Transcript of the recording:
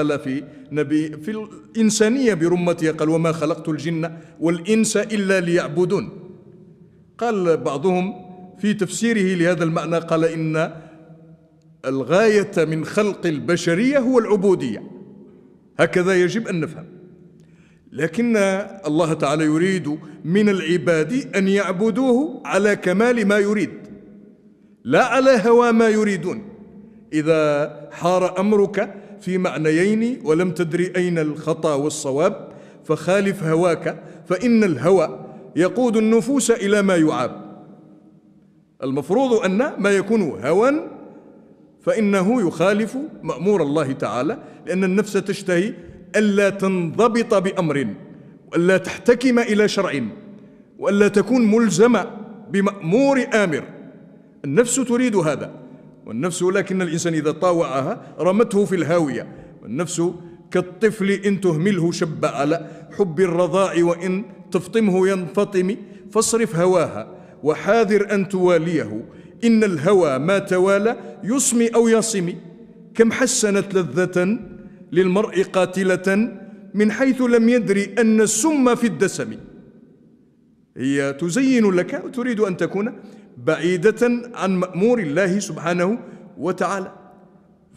قال في نبي في الإنسانية برمتها قال وما خلقت الجن والإنس إلا ليعبدون قال بعضهم في تفسيره لهذا المعنى قال إن الغاية من خلق البشرية هو العبودية هكذا يجب أن نفهم لكن الله تعالى يريد من العباد أن يعبدوه على كمال ما يريد لا على هوى ما يريدون إذا حار أمرك في معنيين ولم تدري أين الخطأ والصواب فخالف هواك فإن الهوى يقود النفوس إلى ما يعاب المفروض أن ما يكون هوى فإنه يخالف مأمور الله تعالى لأن النفس تشتهي ألا تنضبط بأمر وألا تحتكم إلى شرع وألا تكون ملزمة بمأمور آمر النفس تريد هذا والنفس لكن الإنسان إذا طاوعها رمته في الهاوية والنفس كالطفل إن تهمله شب على حب الرضاع وإن تفطمه ينفطم فاصرف هواها وحاذر أن تواليه إن الهوى ما توالى يصمي أو يصم كم حسنت لذة للمرء قاتلة من حيث لم يدري أن السم في الدسم هي تزين لك وتريد أن تكون بعيدة عن مأمور الله سبحانه وتعالى